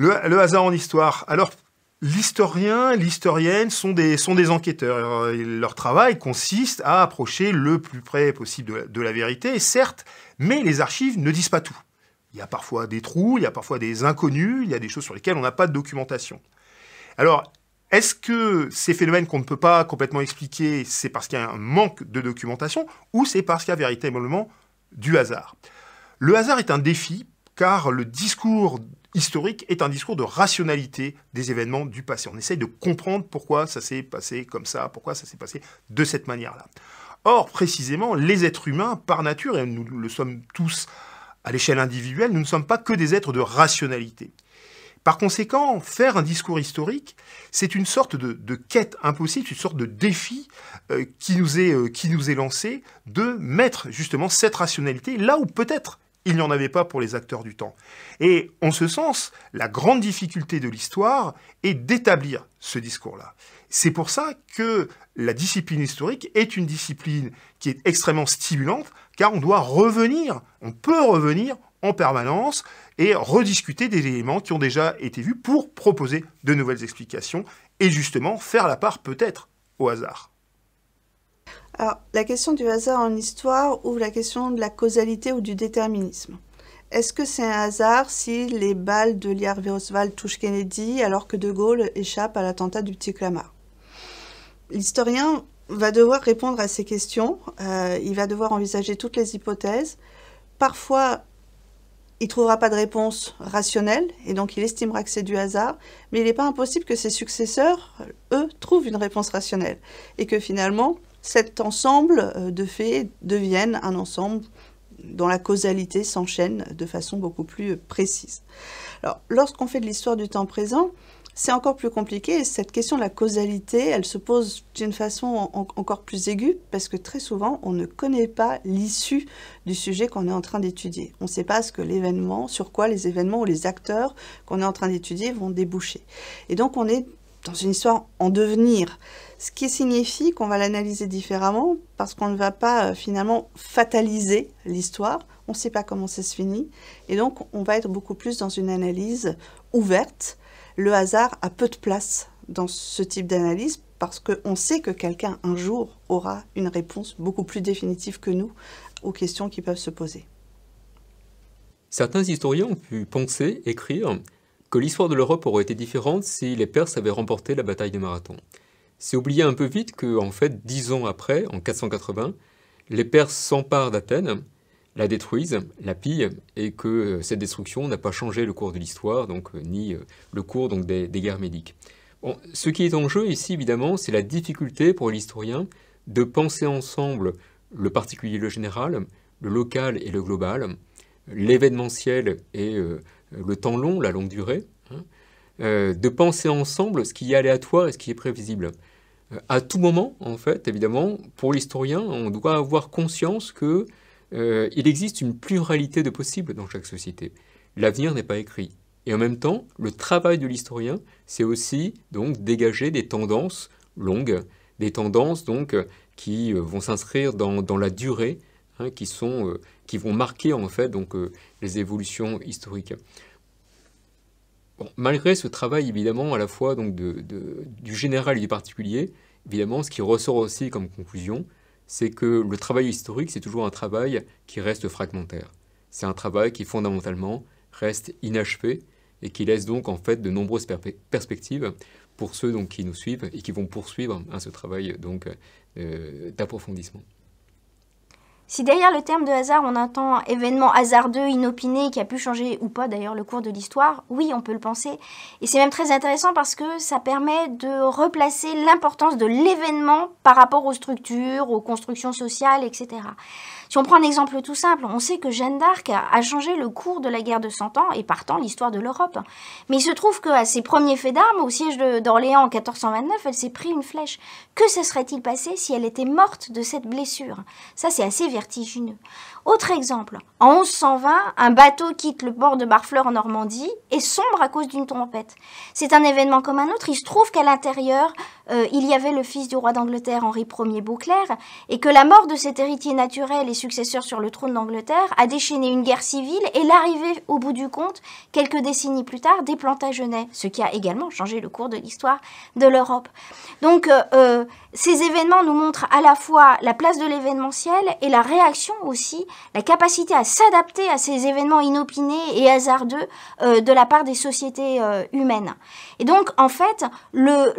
Le, hasard en histoire. Alors, l'historien, l'historienne sont des, sont des enquêteurs. Leur travail consiste à approcher le plus près possible de la, de la vérité, certes, mais les archives ne disent pas tout. Il y a parfois des trous, il y a parfois des inconnus, il y a des choses sur lesquelles on n'a pas de documentation. Alors, est-ce que ces phénomènes qu'on ne peut pas complètement expliquer, c'est parce qu'il y a un manque de documentation ou c'est parce qu'il y a véritablement du hasard Le hasard est un défi car le discours historique est un discours de rationalité des événements du passé. On essaye de comprendre pourquoi ça s'est passé comme ça, pourquoi ça s'est passé de cette manière-là. Or, précisément, les êtres humains, par nature, et nous le sommes tous à l'échelle individuelle, nous ne sommes pas que des êtres de rationalité. Par conséquent, faire un discours historique, c'est une sorte de, quête impossible, une sorte de défi euh, qui, nous est, euh, qui nous est lancé de mettre justement cette rationalité là où peut-être il n'y en avait pas pour les acteurs du temps. Et en ce sens, la grande difficulté de l'histoire est d'établir ce discours-là. C'est pour ça que la discipline historique est une discipline qui est extrêmement stimulante, car on doit revenir, on peut revenir en permanence et rediscuter des éléments qui ont déjà été vus pour proposer de nouvelles explications et justement faire la part peut-être au hasard. Alors, la question du hasard en histoire ou la question de la causalité ou du déterminisme. Est-ce que c'est un hasard si les balles de l'Iar Harvey touchent Kennedy alors que De Gaulle échappe à l'attentat du Petit Clamart L'historien va devoir répondre à ces questions, euh, il va devoir envisager toutes les hypothèses. Parfois, il ne trouvera pas de réponse rationnelle, et donc il estimera que c'est du hasard, mais il n'est pas impossible que ses successeurs, eux, trouvent une réponse rationnelle, et que finalement, cet ensemble euh, de faits devienne un ensemble dont la causalité s'enchaîne de façon beaucoup plus euh, précise. Alors, lorsqu'on fait de l'histoire du temps présent, c'est encore plus compliqué cette question de la causalité, elle se pose d'une façon encore plus aiguë parce que très souvent, on ne connaît pas l'issue du sujet qu'on est en train d'étudier. On ne sait pas ce que l'événement, sur quoi les événements ou les acteurs qu'on est en train d'étudier vont déboucher. Et donc, on est dans une histoire en devenir. Ce qui signifie qu'on va l'analyser différemment parce qu'on ne va pas euh, finalement fataliser l'histoire. On ne sait pas comment ça se finit. Et donc, on va être beaucoup plus dans une analyse ouverte. Le hasard a peu de place dans ce type d'analyse parce qu'on sait que quelqu'un un jour aura une réponse beaucoup plus définitive que nous aux questions qui peuvent se poser. Certains historiens ont pu penser, écrire que l'histoire de l'Europe aurait été différente si les Perses avaient remporté la bataille de Marathon. C'est oublié un peu vite que, en fait, dix ans après, en 480, les Perses s'emparent d'Athènes, la détruisent, la pillent, et que euh, cette destruction n'a pas changé le cours de l'histoire, donc euh, ni euh, le cours donc, des, guerres médiques. ce qui est en jeu ici, évidemment, c'est la difficulté pour l'historien de penser ensemble le particulier et le général, le local et le global, l'événementiel et euh, le temps long, la longue durée, hein, euh, de penser ensemble ce qui est aléatoire et ce qui est prévisible. Euh, à tout moment, en fait, évidemment, pour l'historien, on doit avoir conscience qu'il existe une pluralité de possibles dans chaque société. L'avenir n'est pas écrit. Et en même temps, le travail de l'historien, c'est aussi donc dégager des tendances longues, des tendances donc qui vont s'inscrire dans la durée Hein, euh, qui, vont marquer en fait donc, euh, les évolutions historiques. malgré ce travail évidemment à la fois du général et du particulier, évidemment ce qui ressort aussi comme conclusion, c'est que le travail historique, c'est toujours un travail qui reste fragmentaire. C'est un travail qui fondamentalement reste inachevé et qui laisse donc en fait de nombreuses perspectives pour ceux donc qui nous suivent et qui vont poursuivre hein, ce travail euh, d'approfondissement. Si derrière le terme de hasard on entend événement hasardeux, inopiné, qui a pu changer ou pas d'ailleurs le cours de l'histoire, oui, on peut le penser. Et c'est même très intéressant parce que ça permet de replacer l'importance de l'événement par rapport aux structures, aux constructions sociales, etc. Si on prend un exemple tout simple, on sait que Jeanne d'Arc a changé le cours de la guerre de Cent Ans et partant l'histoire de l'Europe. Mais il se trouve qu'à ses premiers faits d'armes, au siège d'Orléans en 1429, elle s'est pris une flèche. Que se serait-il passé si elle était morte de cette blessure Ça, c'est assez autre exemple, en 1120, un bateau quitte le port de Barfleur en Normandie et sombre à cause d'une tempête. C'est un événement comme un autre. Il se trouve qu'à l'intérieur, euh, il y avait le fils du roi d'Angleterre, Henri Ier Beauclerc, et que la mort de cet héritier naturel et successeur sur le trône d'Angleterre a déchaîné une guerre civile et l'arrivée, au bout du compte, quelques décennies plus tard, des Plantagenets, ce qui a également changé le cours de l'histoire de l'Europe. Donc, euh, euh, ces événements nous montrent à la fois la place de l'événementiel et la réaction aussi, la capacité à s'adapter à ces événements inopinés et hasardeux euh, de la part des sociétés euh, humaines. Et donc, en fait, le,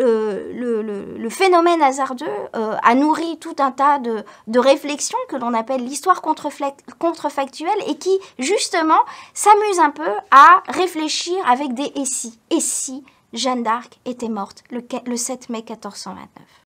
le, phénomène hasardeux euh, a nourri tout un tas de, de réflexions que l'on appelle l'histoire contrefactuelle et qui, justement, s'amuse un peu à réfléchir avec des et si, et si Jeanne d'Arc était morte le 7 mai 1429.